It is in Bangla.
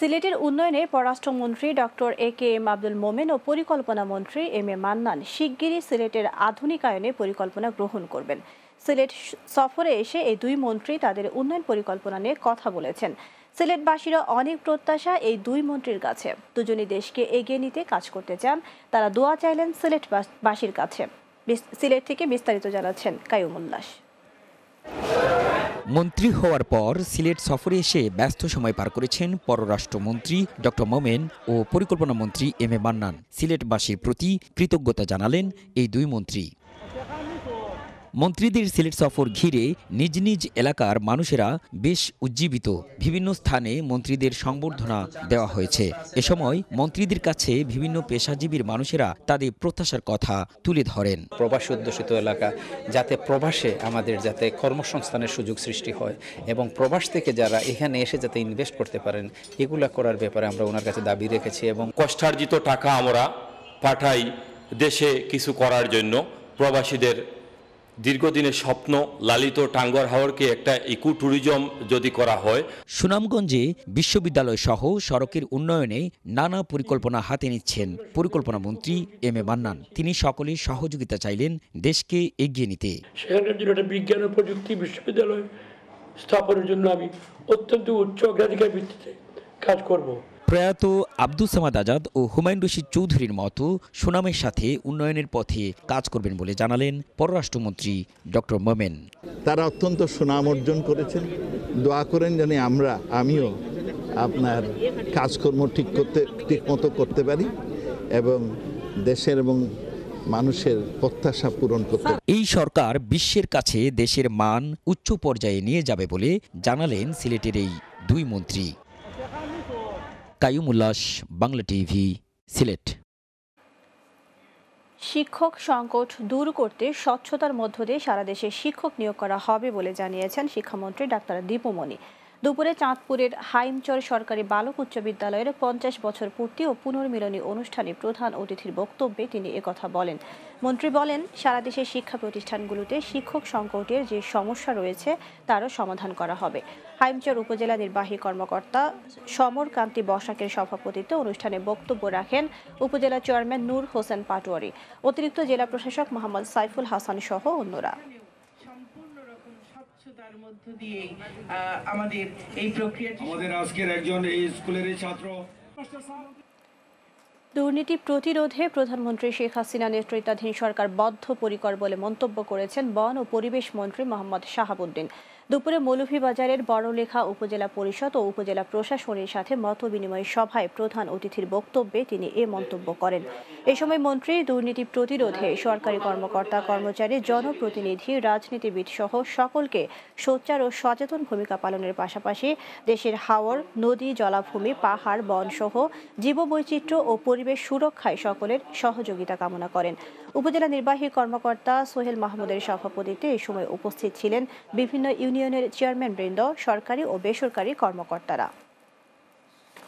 সিলেটের উন্নয়নে পররাষ্ট্রমন্ত্রী doctor A K M Abdul Momen ও পরিকল্পনা মন্ত্রী এম এ মান্নান শিগগিরই সিলেটের আধুনিকায়নে পরিকল্পনা গ্রহণ করবেন সিলেট সফরে এসে এই দুই মন্ত্রী তাদের উন্নয়ন পরিকল্পনা নিয়ে কথা বলেছেন সিলেটবাসীরা অনেক প্রত্যাশা এই দুই মন্ত্রীর কাছে দুজনই দেশকে এগিয়ে নিতে কাজ করতে চান তারা দোয়া চাইলেন সিলেটবাসীর কাছে সিলেট থেকে বিস্তারিত জানাচ্ছেন কায়ুম উল্লাস মন্ত্রী হওয়ার পর সিলেট সফরে এসে ব্যস্ত সময় পার করেছেন পররাষ্ট্রমন্ত্রী ড মোমেন ও পরিকল্পনা মন্ত্রী এম এ মান্নান সিলেটবাসীর প্রতি কৃতজ্ঞতা জানালেন এই দুই মন্ত্রী মন্ত্রীদের সিলেট সফর ঘিরে নিজ নিজ এলাকার মানুষেরা বেশ উজ্জীবিত বিভিন্ন স্থানে মন্ত্রীদের সংবর্ধনা দেওয়া হয়েছে এ সময় মন্ত্রীদের কাছে বিভিন্ন পেশাজীবীর মানুষেরা তাদের প্রত্যাশার কথা তুলে ধরেন প্রবাসী অধ্যুষিত এলাকা যাতে প্রবাসে আমাদের যাতে কর্মসংস্থানের সুযোগ সৃষ্টি হয় এবং প্রবাস থেকে যারা এখানে এসে যাতে ইনভেস্ট করতে পারেন এগুলা করার ব্যাপারে আমরা ওনার কাছে দাবি রেখেছি এবং কষ্টার্জিত টাকা আমরা পাঠাই দেশে কিছু করার জন্য প্রবাসীদের দীর্ঘদিনের স্বপ্ন লালিত টাঙ্গর হাওড়কে একটা ইকো ট্যুরিজম যদি করা হয় সুনামগঞ্জে বিশ্ববিদ্যালয় সহ সড়কের উন্নয়নে নানা পরিকল্পনা হাতে নিচ্ছেন পরিকল্পনা মন্ত্রী এম এ মান্নান তিনি সকলের সহযোগিতা চাইলেন দেশকে এগিয়ে নিতে সেখানকার জন্য একটা বিজ্ঞান ও প্রযুক্তি বিশ্ববিদ্যালয় স্থাপনের জন্য আমি অত্যন্ত উচ্চ অগ্রাধিকার ভিত্তিতে কাজ করব প্রয়াত আব্দুল সামাদ আজাদ ও হুমায়ুন রশিদ চৌধুরীর মতো সুনামের সাথে উন্নয়নের পথে কাজ করবেন বলে জানালেন পররাষ্ট্রমন্ত্রী ডক্টর মোমেন তারা অত্যন্ত সুনাম অর্জন করেছেন দোয়া করেন যেন আমরা আমিও আপনার কাজকর্ম ঠিক করতে ঠিক মতো করতে পারি এবং দেশের এবং মানুষের প্রত্যাশা পূরণ করতে এই সরকার বিশ্বের কাছে দেশের মান উচ্চ পর্যায়ে নিয়ে যাবে বলে জানালেন সিলেটের এই দুই মন্ত্রী কায়ুম উল্লাস বাংলা টিভি সিলেট শিক্ষক সংকট দূর করতে স্বচ্ছতার মধ্য দিয়ে সারা দেশে শিক্ষক নিয়োগ করা হবে বলে জানিয়েছেন শিক্ষামন্ত্রী ডাক্তার দীপুমণি দুপুরে চাঁদপুরের হাইমচর সরকারি বালক উচ্চ বিদ্যালয়ের পঞ্চাশ বছর পূর্তি ও পুনর্মিলনী অনুষ্ঠানে প্রধান অতিথির বক্তব্যে তিনি একথা বলেন মন্ত্রী বলেন সারা দেশের শিক্ষা প্রতিষ্ঠানগুলোতে শিক্ষক সংকটের যে সমস্যা রয়েছে তারও সমাধান করা হবে হাইমচর উপজেলা নির্বাহী কর্মকর্তা সমরকান্তি বসাকের সভাপতিত্বে অনুষ্ঠানে বক্তব্য রাখেন উপজেলা চেয়ারম্যান নূর হোসেন পাটোয়ারি অতিরিক্ত জেলা প্রশাসক মোহাম্মদ সাইফুল হাসান সহ অন্যরা দুর্নীতি প্রতিরোধে প্রধানমন্ত্রী শেখ হাসিনা নেতৃত্বাধীন সরকার বদ্ধপরিকর বলে মন্তব্য করেছেন বন ও পরিবেশ মন্ত্রী মোহাম্মদ শাহাবুদ্দিন দুপুরে মৌলভীবাজারের বড়লেখা উপজেলা পরিষদ ও উপজেলা প্রশাসনের সাথে মত বিনিময় সভায় প্রধান অতিথির বক্তব্যে তিনি এ মন্তব্য করেন এ সময় মন্ত্রী দুর্নীতি প্রতিরোধে সরকারি কর্মকর্তা কর্মচারী জনপ্রতিনিধি রাজনীতিবিদ সহ সকলকে সোচ্চার ও সচেতন ভূমিকা পালনের পাশাপাশি দেশের হাওর নদী জলাভূমি পাহাড় বনসহ জীববৈচিত্র্য ও পরিবেশ সুরক্ষায় সকলের সহযোগিতা কামনা করেন উপজেলা নির্বাহী কর্মকর্তা সোহেল মাহমুদের সভাপতিত্বে এ সময় উপস্থিত ছিলেন বিভিন্ন ইউনিয়ন ইউনিয়নের চেয়ারম্যানবৃন্দ সরকারি ও বেসরকারি কর্মকর্তারা